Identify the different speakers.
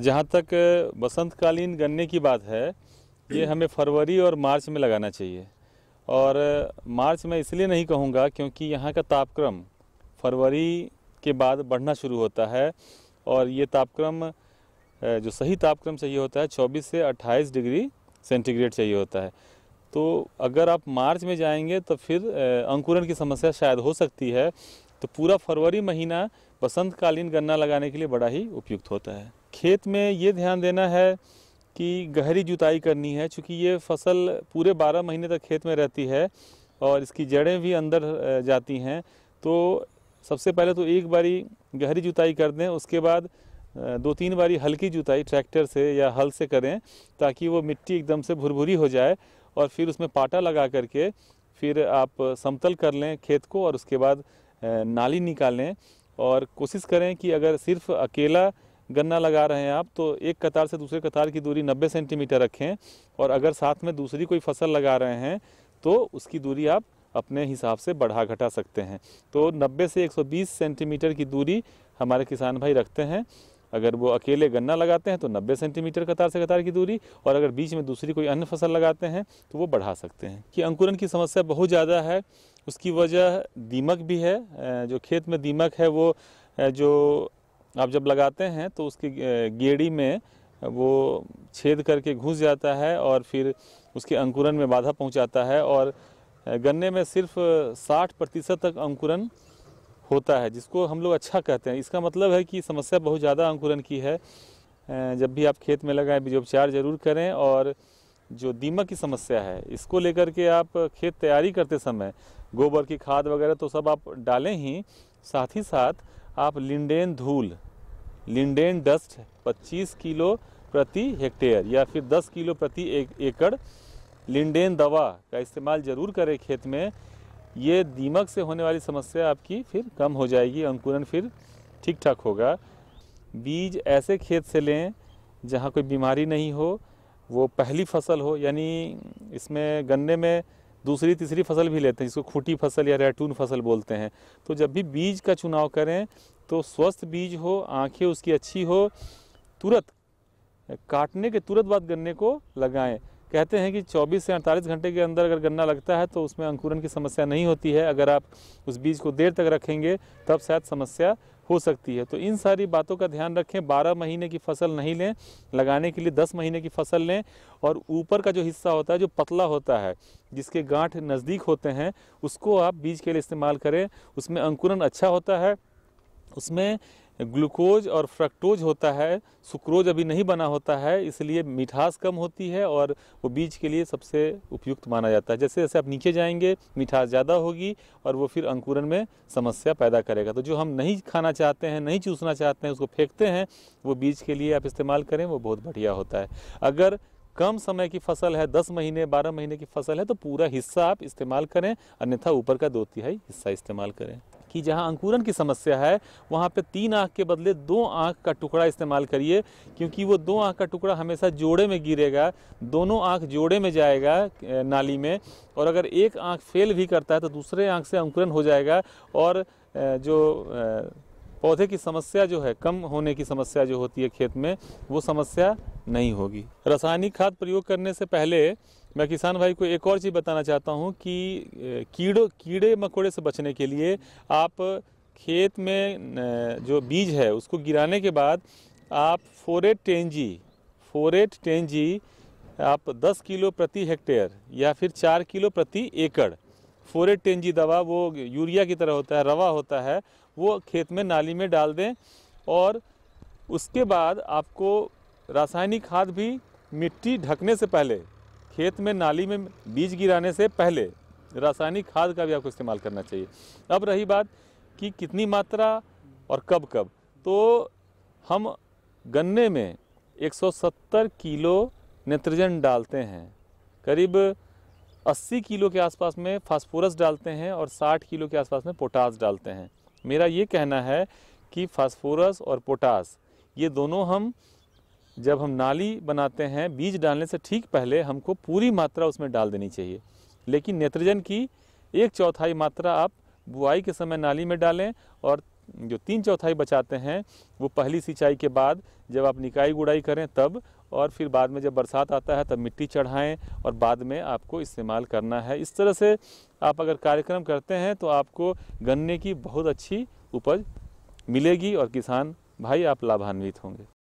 Speaker 1: जहाँ तक बसंतकालीन गन्ने की बात है ये हमें फरवरी और मार्च में लगाना चाहिए और मार्च में इसलिए नहीं कहूँगा क्योंकि यहाँ का तापक्रम फरवरी के बाद बढ़ना शुरू होता है और ये तापक्रम जो सही तापक्रम चाहिए होता है 24 से 28 डिग्री सेंटीग्रेड चाहिए होता है तो अगर आप मार्च में जाएंगे तो फिर अंकुरण की समस्या शायद हो सकती है तो पूरा फरवरी महीना बसंतकालीन गन्ना लगाने के लिए बड़ा ही उपयुक्त होता है खेत में ये ध्यान देना है कि गहरी जुताई करनी है चूँकि ये फसल पूरे 12 महीने तक खेत में रहती है और इसकी जड़ें भी अंदर जाती हैं तो सबसे पहले तो एक बारी गहरी जुताई कर दें उसके बाद दो तीन बारी हल्की जुताई ट्रैक्टर से या हल से करें ताकि वो मिट्टी एकदम से भुरभुरी हो जाए और फिर उसमें पाटा लगा करके फिर आप समतल कर लें खेत को और उसके बाद नाली निकालें और कोशिश करें कि अगर सिर्फ अकेला गन्ना लगा रहे हैं आप तो एक कतार से दूसरे कतार की दूरी 90 सेंटीमीटर रखें और अगर साथ में दूसरी कोई फसल लगा रहे हैं तो उसकी दूरी आप अपने हिसाब से बढ़ा घटा सकते हैं तो 90 से 120 सेंटीमीटर की दूरी हमारे किसान भाई रखते हैं अगर वो अकेले गन्ना लगाते हैं तो 90 सेंटीमीटर कतार से कतार की दूरी और अगर बीच में दूसरी कोई अन्य फसल लगाते हैं तो वो बढ़ा सकते हैं कि अंकुरन की समस्या बहुत ज़्यादा है उसकी वजह दीमक भी है जो खेत में दीमक है वो जो आप जब लगाते हैं तो उसकी गेड़ी में वो छेद करके घुस जाता है और फिर उसके अंकुरन में बाधा पहुंचाता है और गन्ने में सिर्फ 60 प्रतिशत तक अंकुरन होता है जिसको हम लोग अच्छा कहते हैं इसका मतलब है कि समस्या बहुत ज़्यादा अंकुरन की है जब भी आप खेत में लगाएं बीजोपचार जरूर करें और जो दीमक की समस्या है इसको लेकर के आप खेत तैयारी करते समय गोबर की खाद वगैरह तो सब आप डालें ही साथ ही साथ आप लिंडेन धूल लिंडेन डस्ट 25 किलो प्रति हेक्टेयर या फिर 10 किलो प्रति एक, एकड़ लिंडेन दवा का इस्तेमाल ज़रूर करें खेत में ये दीमक से होने वाली समस्या आपकी फिर कम हो जाएगी अंकुरन फिर ठीक ठाक होगा बीज ऐसे खेत से लें जहाँ कोई बीमारी नहीं हो वो पहली फसल हो यानी इसमें गन्ने में दूसरी तीसरी फसल भी लेते हैं जिसको खूटी फसल या रैटून फसल बोलते हैं तो जब भी बीज का चुनाव करें तो स्वस्थ बीज हो आंखें उसकी अच्छी हो तुरंत काटने के तुरंत बाद गन्ने को लगाएं कहते हैं कि 24 से 48 घंटे के अंदर अगर गन्ना लगता है तो उसमें अंकुरन की समस्या नहीं होती है अगर आप उस बीज को देर तक रखेंगे तब शायद समस्या हो सकती है तो इन सारी बातों का ध्यान रखें 12 महीने की फसल नहीं लें लगाने के लिए 10 महीने की फसल लें और ऊपर का जो हिस्सा होता है जो पतला होता है जिसके गांठ नज़दीक होते हैं उसको आप बीज के लिए इस्तेमाल करें उसमें अंकुरन अच्छा होता है उसमें ग्लूकोज और फ्रक्टोज होता है सुक्रोज अभी नहीं बना होता है इसलिए मिठास कम होती है और वो बीज के लिए सबसे उपयुक्त माना जाता है जैसे जैसे आप नीचे जाएंगे मिठास ज़्यादा होगी और वो फिर अंकुरन में समस्या पैदा करेगा तो जो हम नहीं खाना चाहते हैं नहीं चूसना चाहते हैं उसको फेंकते हैं वो बीज के लिए आप इस्तेमाल करें वो बहुत बढ़िया होता है अगर कम समय की फसल है दस महीने बारह महीने की फसल है तो पूरा हिस्सा आप इस्तेमाल करें अन्यथा ऊपर का दो तिहाई हिस्सा इस्तेमाल करें कि जहां अंकुरन की समस्या है वहां पे तीन आँख के बदले दो आँख का टुकड़ा इस्तेमाल करिए क्योंकि वो दो आँख का टुकड़ा हमेशा जोड़े में गिरेगा दोनों आँख जोड़े में जाएगा नाली में और अगर एक आँख फेल भी करता है तो दूसरे आँख से अंकुरन हो जाएगा और जो पौधे की समस्या जो है कम होने की समस्या जो होती है खेत में वो समस्या नहीं होगी रासायनिक खाद प्रयोग करने से पहले मैं किसान भाई को एक और चीज़ बताना चाहता हूँ कि कीड़ों कीड़े मकोड़े से बचने के लिए आप खेत में जो बीज है उसको गिराने के बाद आप फोरेट टेंजी फोरेट टेंजी आप 10 किलो प्रति हेक्टेयर या फिर 4 किलो प्रति एकड़ फोरेट टेंजी दवा वो यूरिया की तरह होता है रवा होता है वो खेत में नाली में डाल दें और उसके बाद आपको रासायनिक खाद भी मिट्टी ढकने से पहले खेत में नाली में बीज गिराने से पहले रासायनिक खाद का भी आपको इस्तेमाल करना चाहिए अब रही बात कि कितनी मात्रा और कब कब तो हम गन्ने में 170 किलो नेत्रजन डालते हैं करीब 80 किलो के आसपास में फास्फोरस डालते हैं और 60 किलो के आसपास में पोटास डालते हैं मेरा ये कहना है कि फास्फोरस और पोटास ये दोनों हम जब हम नाली बनाते हैं बीज डालने से ठीक पहले हमको पूरी मात्रा उसमें डाल देनी चाहिए लेकिन नेत्रजन की एक चौथाई मात्रा आप बुआई के समय नाली में डालें और जो तीन चौथाई बचाते हैं वो पहली सिंचाई के बाद जब आप निकाई गुड़ाई करें तब और फिर बाद में जब बरसात आता है तब मिट्टी चढ़ाएं और बाद में आपको इस्तेमाल करना है इस तरह से आप अगर कार्यक्रम करते हैं तो आपको गन्ने की बहुत अच्छी उपज मिलेगी और किसान भाई आप लाभान्वित होंगे